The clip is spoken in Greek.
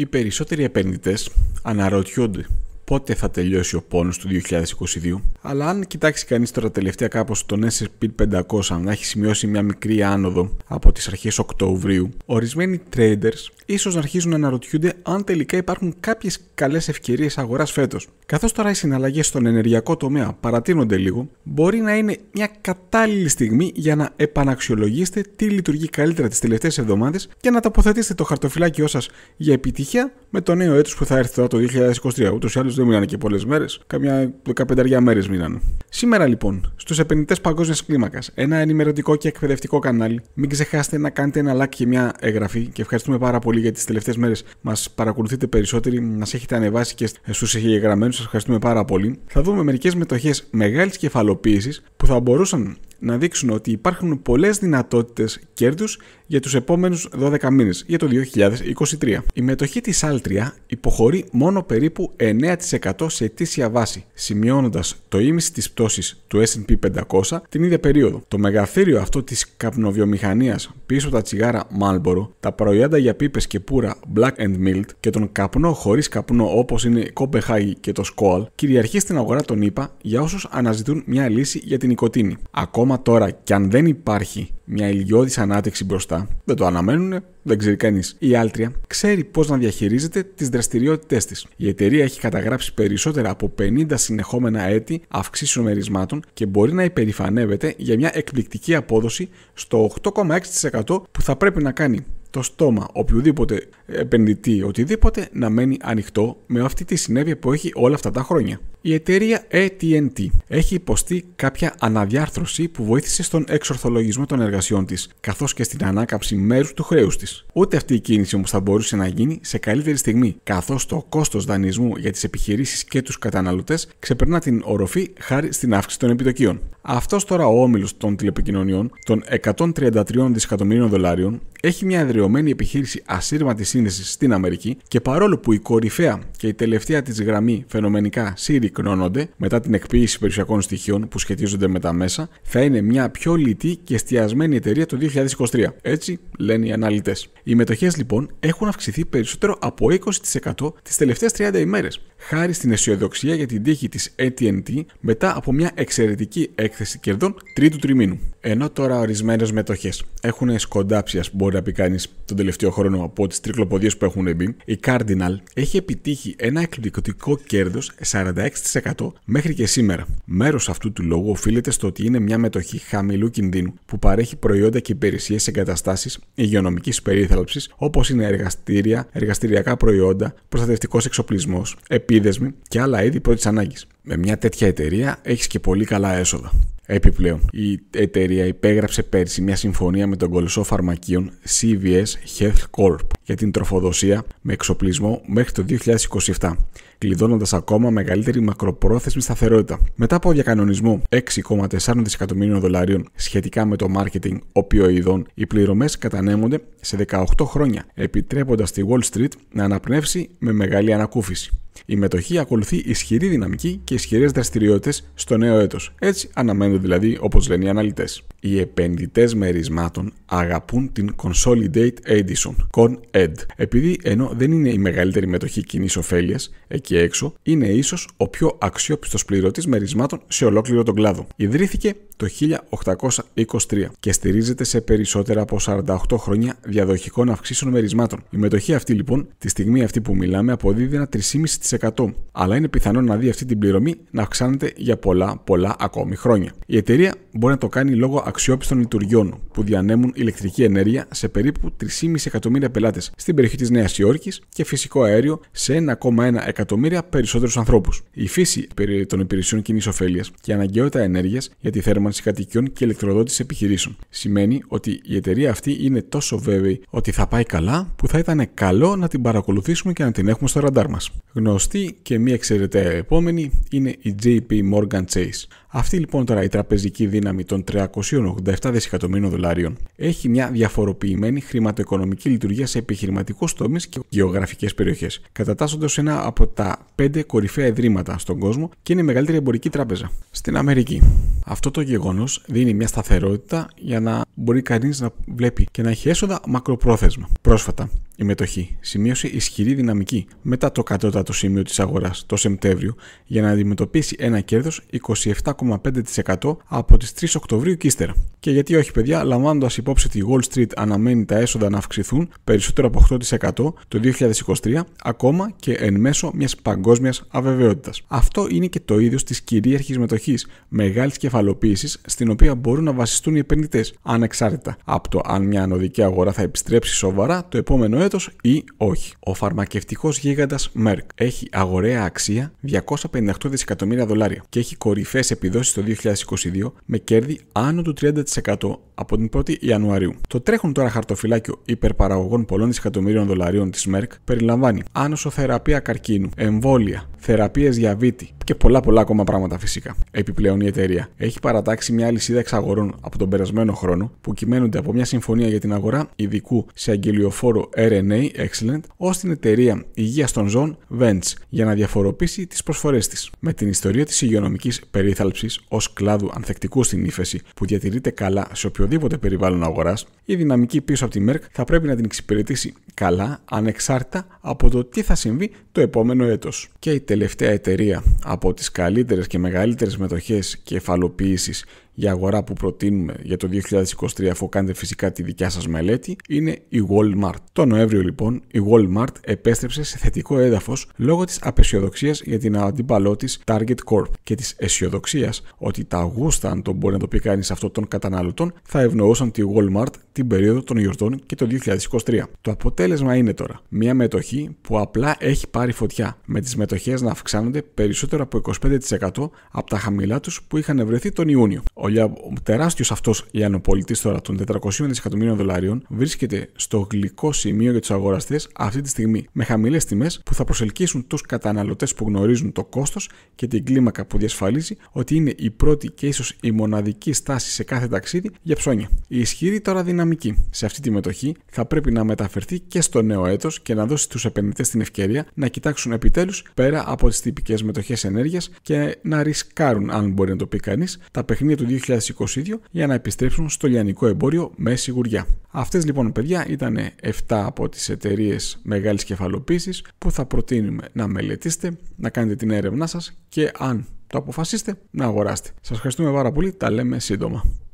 οι περισσότεροι επενδυτές αναρωτιούνται πότε θα τελειώσει ο πόνος του 2022. Αλλά αν κοιτάξει κανείς τώρα τελευταία κάπως τον S&P 500 να έχει σημειώσει μια μικρή άνοδο από τις αρχές Οκτωβρίου, ορισμένοι traders ίσως να αρχίζουν να αναρωτιούνται αν τελικά υπάρχουν κάποιες καλές ευκαιρίες αγοράς φέτος. Καθώς τώρα οι συναλλαγές στον ενεργειακό τομέα παρατείνονται λίγο, μπορεί να είναι μια κατάλληλη στιγμή για να επαναξιολογήσετε τι λειτουργεί καλύτερα τις τελευταίες εβδομάδες και να τοποθετήσετε το χαρτοφυλάκιό σας για επιτυχία με το νέο έτος που θα έρθει τώρα το 2023. Ούτως ή άλλως δεν μείνανε και πολλές μέρες. Κάμια δεκαπενταριά μέρες μείνανε. Σήμερα λοιπόν, στους επενδυτές παγκόσμιας κλίμακας, ένα ενημερωτικό και εκπαιδευτικό κανάλι. Μην ξεχάσετε να κάνετε ένα like και μια εγγραφή και ευχαριστούμε πάρα πολύ γιατί τις τελευταίες μέρες μας παρακολουθείτε περισσότεροι, μας έχετε ανεβάσει και στους εγγεγραμμένους. Σας ευχαριστούμε πάρα πολύ. Θα δούμε μερικές μετοχές μεγάλης κεφαλοποίησης που θα μπορούσαν να δείξουν ότι υπάρχουν πολλές δυνατότητες κέρδους για τους επόμενους 12 μήνες, για το 2023. Η μετοχή της Altria υποχωρεί μόνο περίπου 9% σε αιτήσια βάση, σημειώνοντας το ίμιση της πτώσης του S&P 500 την ίδια περίοδο. Το μεγαθύριο αυτό της καπνοβιομηχανίας πίσω τα τσιγάρα Marlboro, τα προϊόντα για πίπες και πουρα Black and Mild και τον καπνό χωρίς καπνό όπως είναι η Copenhagen και το Skoal, κυριαρχεί στην αγορά των ΗΠΑ για όσους αναζητούν μια λύση για την νοικοτήνη. Ακόμα τώρα και αν δεν υπάρχει μια ηλιώδης ανάτεξη μπροστά, δεν το αναμένουνε, δεν ξέρει κανείς. Η Άλτρια ξέρει πώς να διαχειρίζεται τις δραστηριότητές της. Η εταιρεία έχει καταγράψει περισσότερα από 50 συνεχόμενα έτη αυξήσεων μερισμάτων και μπορεί να υπερηφανεύεται για μια εκπληκτική απόδοση στο 8,6% που θα πρέπει να κάνει το στόμα οποιοδήποτε επενδυτή οτιδήποτε να μένει ανοιχτό με αυτή τη συνέπεια που έχει όλα αυτά τα χρόνια. Η εταιρεία AT&T ε έχει υποστεί κάποια αναδιάρθρωση που βοήθησε στον εξορθολογισμό των εργασιών της, καθώς και στην ανάκαψη μέρους του χρέους της. Ούτε αυτή η κίνηση όμως θα μπορούσε να γίνει σε καλύτερη στιγμή, καθώς το κόστος δανεισμού για τις επιχειρήσεις και τους καταναλωτές ξεπερνά την οροφή χάρη στην αύξηση των επιτοκίων. Αυτός τώρα ο όμιλος των τηλεπικοινωνιών των 133 δισεκατομμυρίων δολάριων έχει μια χρεωμένη επιχείρηση ασύρματης σύνδεσης στην Αμερική και παρόλο που η κορυφαία και η τελευταία της γραμμή φαινομενικά συρρυκνώνονται μετά την εκποίηση περιουσιακών στοιχείων που σχετίζονται με τα μέσα, θα είναι μια πιο λιτή και εστιασμένη εταιρεία το 2023. Έτσι λένε οι αναλυτές. Οι μετοχές λοιπόν έχουν αυξηθεί περισσότερο από 20% τις τελευταίες 30 ημέρες, χάρη στην αισιοδοξία για την τύχη της ATT μετά από μια εξαιρετική έκθεση κερδών τρίτου τριμήνου. Ενώ τώρα ορισμένες μετοχές έχουν σκοντάψει, ας μπορεί να πει κανείς, τον τελευταίο χρόνο από τις τρικλοποδιές που έχουν μπει, η Cardinal έχει επιτύχει ένα εκπληκτικό κέρδος 46% μέχρι και σήμερα. Μέρος αυτού του λόγου οφείλεται στο ότι είναι μια μετοχή χαμηλού κινδύνου που παρέχει προϊόντα και υπηρεσίες σε εγκαταστάσει υγειονομικής περίθαλψης όπως είναι εργαστήρια, εργαστηριακά προϊόντα, προστατευτικός εξοπλισμός, επίδεσμοι και άλλα είδη πρώτης ανάγκης. Με μια τέτοια εταιρεία έχεις και πολύ καλά έσοδα. Επιπλέον, η εταιρεία υπέγραψε πέρσι μια συμφωνία με τον κολοσσό φαρμακείων CVS Health Corp για την τροφοδοσία με εξοπλισμό μέχρι το 2027, κλειδώνοντας ακόμα μεγαλύτερη μακροπρόθεσμη σταθερότητα. Μετά από διακανονισμό 6,4 δισεκατομμυρίων δολαρίων σχετικά με το μάρκετινγκ οπιοειδών, οι πληρωμές κατανέμονται σε 18 χρόνια, επιτρέποντας τη Wall Street να αναπνεύσει με μεγάλη ανακούφιση. Η μετοχή ακολουθεί ισχυρή δυναμική και ισχυρές δραστηριότητες στο νέο έτος. Έτσι αναμένονται δηλαδή, όπως λένε οι αναλυτές. Οι επενδυτές μερισμάτων αγαπούν την Consolidate Edison, CON-ED επειδή ενώ δεν είναι η μεγαλύτερη μετοχή κοινής ωφέλειας εκεί έξω, είναι ίσως ο πιο αξιόπιστος πληρωτής μερισμάτων σε ολόκληρο τον κλάδο. Ιδρύθηκε το 1823 και στηρίζεται σε περισσότερα από 48 χρόνια διαδοχικών αυξήσεων μερισμάτων. Η μετοχή αυτή λοιπόν, τη στιγμή αυτή που μιλάμε, αποδίδει ένα 3,5%, αλλά είναι πιθανό να δει αυτή την πληρωμή να αυξάνεται για πολλά πολλά ακόμη χρόνια. Η εταιρεία μπορεί να το κάνει λόγω αξιόπιστων λειτουργιών που διανέμουν ηλεκτρική ενέργεια σε περίπου 3,5 εκατομμύρια πελάτες στην περιοχή της Νέας Υόρκης και φυσικό αέριο σε 1,1 εκατομμύρια περισσότερους ανθρώπους. Η φύση των υπηρεσιών κοινής ωφέλειας και αναγκαιότητα ενέργειας για τη θέρμανση κατοικιών και ηλεκτροδότηση επιχειρήσεων σημαίνει ότι η εταιρεία αυτή είναι τόσο βέβαιη ότι θα πάει καλά που θα ήταν καλό να την παρακολουθήσουμε και να την έχουμε στο ραντάρ μας. Γνωστή και μία εξαιρετέα επόμενη είναι η JP Morgan Chase. Αυτή λοιπόν τώρα η τραπεζική δύναμη των 300 87 δισεκατομμύρων δολαρίων. Έχει μια διαφοροποιημένη χρηματοοικονομική λειτουργία σε επιχειρηματικούς τομείς και γεωγραφικές περιοχές, κατατάσσοντας ένα από τα 5 κορυφαία ιδρύματα στον κόσμο και είναι η μεγαλύτερη εμπορική τράπεζα στην Αμερική. Αυτό το γεγονός δίνει μια σταθερότητα για να μπορεί κανείς να βλέπει και να έχει έσοδα μακροπρόθεσμα. Πρόσφατα, η μετοχή σημείωσε ισχυρή δυναμική μετά το κατώτατο σημείο της αγοράς, το Σεπτέμβριο για να αντιμετωπίσει ένα κέρδος 27,5% από τις 3 Οκτωβρίου και ύστερα. Και γιατί όχι, παιδιά, λαμβάνοντας υπόψη ότι η Wall Street αναμένει τα έσοδα να αυξηθούν περισσότερο από 8% το 2023, ακόμα και εν μέσω μιας παγκόσμιας αβεβαιότητας. Αυτό είναι και το ίδιο της κυρίαρχης μετοχής μεγάλης κεφαλοποίησης στην οποία μπορούν να βασιστούν οι επενδυτές, ανεξάρτητα από το αν μια ανωδική αγορά θα επιστρέψει σοβαρά το επόμενο έτο ή όχι. Ο φαρμακευτικός γίγαντας Merck έχει αγοραία αξία 258 δισεκατομμύρια δολάρια και έχει κορυφαίε επιδόσεις το 2022 με κέρδη άνω του 30% από την 1η Ιανουαρίου. Το τρέχον τώρα χαρτοφυλάκιο υπερπαραγωγών πολλών δισεκατομμύριων δολαρίων της Merck περιλαμβάνει άνοσο θεραπεία καρκίνου, εμβόλια, θεραπείες διαβήτη, και πολλά πολλά ακόμα πράγματα φυσικά. Επιπλέον η εταιρεία έχει παρατάξει μια λυσίδα εξαγορών από τον περασμένο χρόνο που κυμαίνονται από μια συμφωνία για την αγορά ειδικού σε αγγελιοφόρο RNA Excellent ως την εταιρεία υγείας των ζώων Vents για να διαφοροποιήσει τις προσφορές της. Με την ιστορία της υγειονομικής περίθαλψης ως κλάδου ανθεκτικού στην ύφεση που διατηρείται καλά σε οποιοδήποτε περιβάλλον αγοράς, η δυναμική πίσω από τη Merck θα πρέπει να την εξυπηρετήσει καλά ανεξάρτητα από το τι θα συμβεί το επόμενο έτος. Και η τελευταία εταιρεία από από τις καλύτερες και μεγαλύτερες μετοχές κεφαλοποίησης για αγορά που προτείνουμε για το 2023 αφού κάνετε φυσικά τη δικιά σας μελέτη είναι η Walmart. Το Νοέμβριο λοιπόν η Walmart επέστρεψε σε θετικό έδαφος λόγω της απεσιοδοξίας για την αντίπαλό της Target Corp και της αισιοδοξίας ότι τα γούστα αν το μπορεί να το πει κάνει αυτό των καταναλωτών θα ευνοούσαν τη Walmart την περίοδο των γιορτών και το 2023. Το αποτέλεσμα είναι τώρα μια μετοχή που απλά έχει πάρει φωτιά με τις μετοχές να αυξάνονται περισσότερο από 25% από τα χαμηλά τους που είχαν βρεθεί τον Ιούνιο. Ο, τεράστιος αυτός λιανοπολιτή τώρα των 400 δισεκατομμύριων δολαρίων βρίσκεται στο γλυκό σημείο για τους αγοραστές αυτή τη στιγμή, με χαμηλές τιμές που θα προσελκύσουν τους καταναλωτές που γνωρίζουν το κόστος και την κλίμακα που διασφαλίζει ότι είναι η πρώτη και ίσως η μοναδική στάση σε κάθε ταξίδι για ψώνια. Η ισχυρή τώρα δυναμική σε αυτή τη μετοχή θα πρέπει να μεταφερθεί και στο νέο έτος και να δώσει στους επενδυτές την ευκαιρία να κοιτάξουν επιτέλους πέρα από τις τυπικές μετοχές ενέργειας και να ρισκάρουν, αν μπορεί να το πει κανείς, τα παιχνίδια του 2022 για να επιστρέψουν στο λιανικό εμπόριο με σιγουριά. Αυτές λοιπόν, παιδιά, ήταν 7 από τις εταιρείες μεγάλης κεφαλοποίησης που θα προτείνουμε να μελετήσετε, να κάνετε την έρευνά σας και αν το αποφασίσετε, να αγοράσετε. Σας ευχαριστούμε πάρα πολύ, τα λέμε σύντομα.